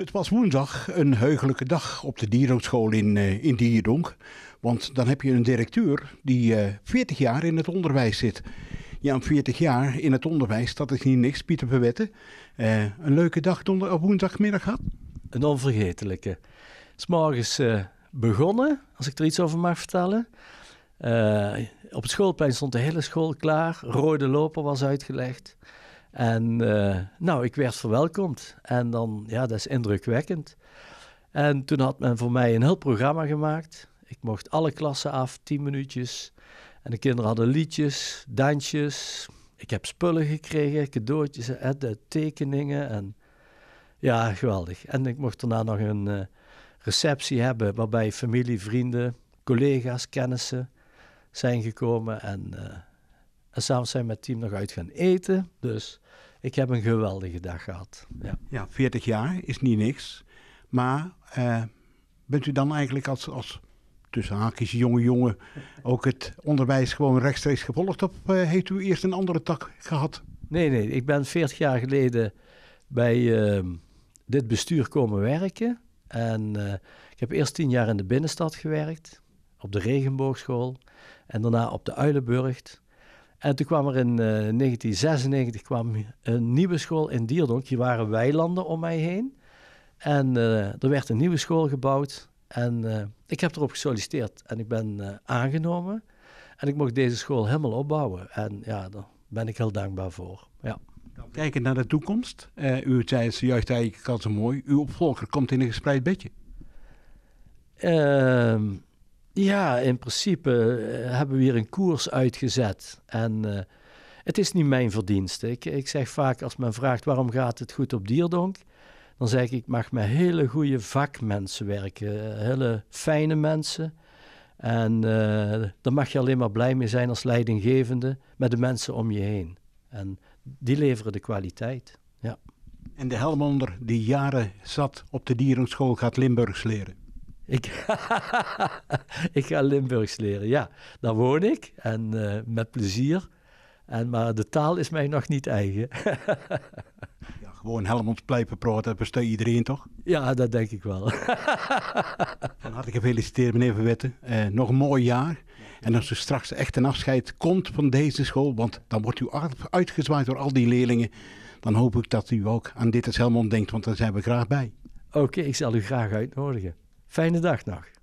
Het was woensdag een heugelijke dag op de dierenschool in, eh, in Dierdonk. Want dan heb je een directeur die 40 eh, jaar in het onderwijs zit. Ja, 40 jaar in het onderwijs, dat is niet niks, Pieter Verwetten. Eh, een leuke dag donder op woensdagmiddag had? Een onvergetelijke. Het is morgens begonnen, als ik er iets over mag vertellen. op het schoolplein stond de hele school klaar. Rode loper was uitgelegd. En eh, nou, ik werd verwelkomd. En dan, ja, dat is indrukwekkend. En toen had men voor mij een heel programma gemaakt. Ik mocht alle klassen af, tien minuutjes. En de kinderen hadden liedjes, dansjes. Ik heb spullen gekregen, cadeautjes, tekeningen. En ja, geweldig. En ik mocht daarna nog een eh, receptie hebben waarbij familie, vrienden, collega's, kennissen zijn gekomen. En eh, en samen zijn we met team nog uit gaan eten. Dus ik heb een geweldige dag gehad. Ja, ja 40 jaar is niet niks. Maar eh, bent u dan eigenlijk als, als tussen haakjes jonge jongen ook het onderwijs gewoon rechtstreeks gevolgd? Of eh, heeft u eerst een andere tak gehad? Nee, nee. Ik ben 40 jaar geleden bij ehm, dit bestuur komen werken. En eh, ik heb eerst 10 jaar in de binnenstad gewerkt. Op de regenboogschool. En daarna op de Uilenburg. En toen kwam er in 1996 eh, kwam een nieuwe school in Dierdonk. Hier waren weilanden om mij heen. En eh, er werd een nieuwe school gebouwd. En eh, ik heb erop gesolliciteerd en ik ben aangenomen. En ik mocht deze school helemaal opbouwen. En ja, daar ben ik heel dankbaar voor. Ja. Kijken naar de toekomst. u zei juist eigenlijk al zo mooi. Uw opvolger komt in een gespreid bedje. Ehm, ja, in principe eh, hebben we hier een koers uitgezet. En eh, het is niet mijn verdienste. Ik, ik zeg vaak als men vraagt waarom gaat het goed op Dierdonk, dan zeg ik ik mag met hele goede vakmensen werken, eh, hele fijne mensen. En uh, daar mag je alleen maar blij mee zijn als leidinggevende met de mensen om je heen. En die leveren de kwaliteit. Ja. En de Helmonder die jaren zat op de dierenschool gaat Limburgs leren. Ik, ik ga Limburgs leren, ja. Daar woon ik en eh, met plezier. En, maar de taal is mij nog niet eigen. ja, gewoon Helmonds blijven praten, besteed iedereen toch? Ja, dat denk ik wel. Van harte gefeliciteerd meneer Verwetten. Uh, eh, nog een mooi jaar. En als u straks echt een afscheid komt van deze school, want dan wordt u uitgezwaaid door al die leerlingen, dan hoop ik dat u ook aan dit als Helmond denkt, want daar zijn we graag bij. Oké, ik zal u graag uitnodigen. Fijne dag nog.